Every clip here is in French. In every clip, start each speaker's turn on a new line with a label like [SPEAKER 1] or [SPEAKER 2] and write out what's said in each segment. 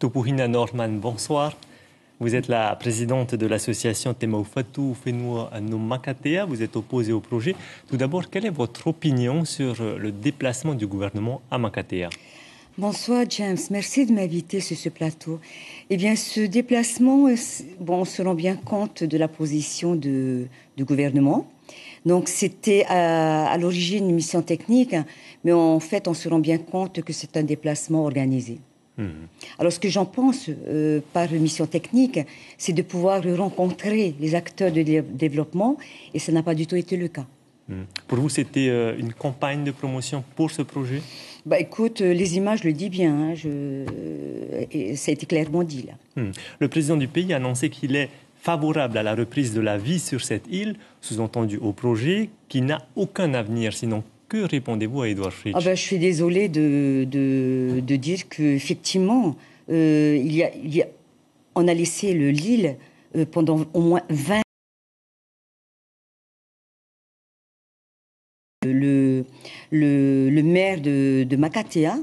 [SPEAKER 1] Topuhina Norman, bonsoir. Vous êtes la présidente de l'association Temau Fenoua Fenua Makatea. Vous êtes opposée au projet. Tout d'abord, quelle est votre opinion sur le déplacement du gouvernement à Makatea
[SPEAKER 2] Bonsoir James, merci de m'inviter sur ce plateau. Eh bien, ce déplacement, euh, bon, on se rend bien compte de la position de, du gouvernement. Donc, c'était à, à l'origine une mission technique, hein, mais en fait, on se rend bien compte que c'est un déplacement organisé. Mm-hmm. Alors ce que j'en pense euh, par mission technique, c'est de pouvoir rencontrer les acteurs de développement et ça n'a pas du tout été le cas.
[SPEAKER 1] Mm. Pour vous, c'était euh, une campagne de promotion pour ce projet
[SPEAKER 2] bah, écoute, euh, les images le disent bien. Hein, ça a été clairement dit là.
[SPEAKER 1] Mm. Le président du pays a annoncé qu'il est favorable à la reprise de la vie sur cette île, sous-entendu au projet qui n'a aucun avenir sinon que répondez-vous à Edouard Fritsch ah ben,
[SPEAKER 2] Je suis désolée de, dire qu'effectivement, euh, il, on a laissé le Lille euh, pendant au moins 20 Le, le, maire de, de Makatea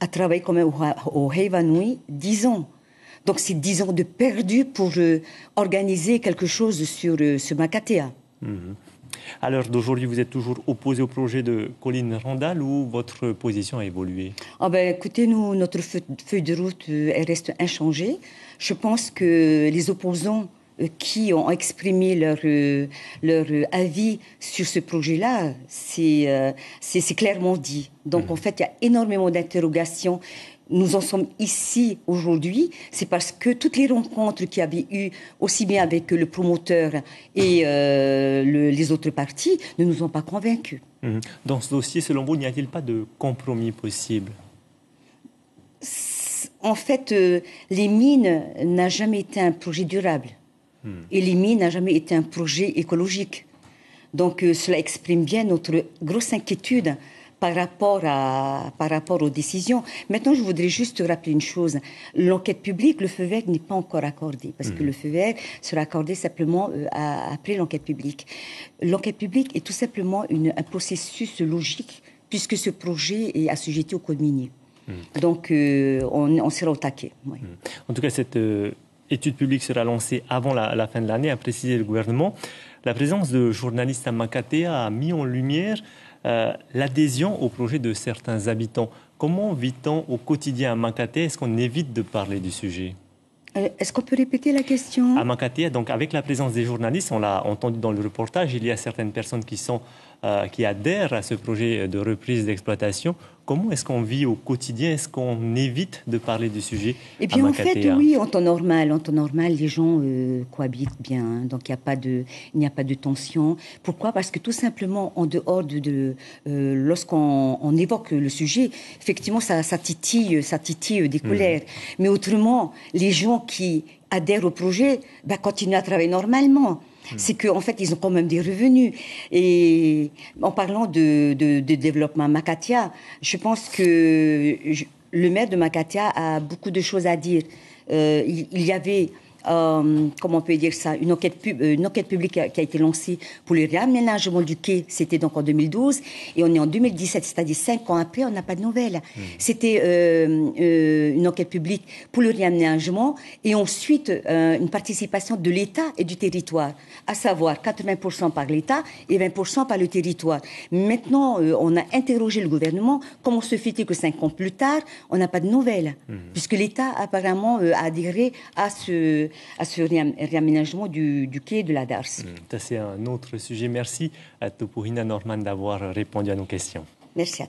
[SPEAKER 2] a travaillé quand au, au 10 ans. Donc c'est 10 ans de perdu pour euh, organiser quelque chose sur euh, ce Makatea.
[SPEAKER 1] Mhm. À l'heure d'aujourd'hui, vous êtes toujours opposé au projet de Colline Randall ou votre position a évolué
[SPEAKER 2] ah ben, Écoutez, nous, notre feuille de route, euh, elle reste inchangée. Je pense que les opposants euh, qui ont exprimé leur, euh, leur avis sur ce projet-là, c'est clairement dit. Donc, mmh. en fait, il y a énormément d'interrogations nous en sommes ici aujourd'hui, c'est parce que toutes les rencontres qu'il y avait eu, aussi bien avec le promoteur et euh, les autres parties, ne nous ont pas convaincus.
[SPEAKER 1] Mhm. Dans ce dossier, selon vous, n'y a-t-il pas de compromis possible
[SPEAKER 2] En fait, euh, les mines n'ont jamais été un projet durable. Hmm. Et les mines n'ont jamais été un projet écologique. Donc euh, cela exprime bien notre grosse inquiétude par rapport, à, par rapport aux décisions. Maintenant, je voudrais juste rappeler une chose. L'enquête publique, le feu vert n'est pas encore accordé, parce que mhm. le feu vert sera accordé simplement euh, à, après l'enquête publique. L'enquête publique est tout simplement un processus logique, puisque ce projet est assujetti au code minier. Mhm. Donc, euh, on, on, sera au taquet. Mhm.
[SPEAKER 1] En tout cas, cette euh, L'étude publique sera lancée avant la, fin de l'année, a précisé le gouvernement. La présence de journalistes à Makatea a mis en lumière euh, l'adhésion au projet de certains habitants. Comment vit-on au quotidien à Makatea Est-ce qu'on évite de parler du sujet
[SPEAKER 2] euh, est-ce qu'on peut répéter la question À
[SPEAKER 1] Makatea, donc avec la présence des journalistes, on l'a entendu dans le reportage, il y a certaines personnes qui, sont, euh, qui adhèrent à ce projet de reprise d'exploitation. Comment est-ce qu'on vit au quotidien Est-ce qu'on évite de parler du sujet Eh bien, en fait, oui,
[SPEAKER 2] en temps normal, normal, les gens euh, cohabitent bien, hein. donc il n'y a pas de, tension. Pourquoi Parce que tout simplement, en dehors de, euh, lorsqu'on évoque le sujet, effectivement, ça, titille, ça des mmh. colères. Mais autrement, les gens qui adhèrent au projet, bah, continuent à travailler normalement. Hmm. C'est qu'en en fait, ils ont quand même des revenus. Et en parlant de, développement Makatia, je pense que le maire de Makatia a beaucoup de choses à dire. Euh, il, y avait euh, comment on peut dire ça, une enquête, euh, une enquête publique qui a, été lancée pour le réaménagement du quai. C'était donc en 2012. Et on est en 2017, c'est-à-dire cinq ans après, on n'a pas de nouvelles. Mmh. C'était euh, une enquête publique pour le réaménagement et ensuite une participation de l'État et du territoire, à savoir 80% par l'État et 20% par le territoire. Maintenant, on a interrogé le gouvernement. Comment se fait-il que cinq ans plus tard, on n'a pas de nouvelles mmh. Puisque l'État, apparemment, a adhéré à ce, à ce réaménagement du, quai de la
[SPEAKER 1] Dars. Hmm, c'est un autre sujet. Merci à Topourina Norman d'avoir répondu à nos questions.
[SPEAKER 2] Merci à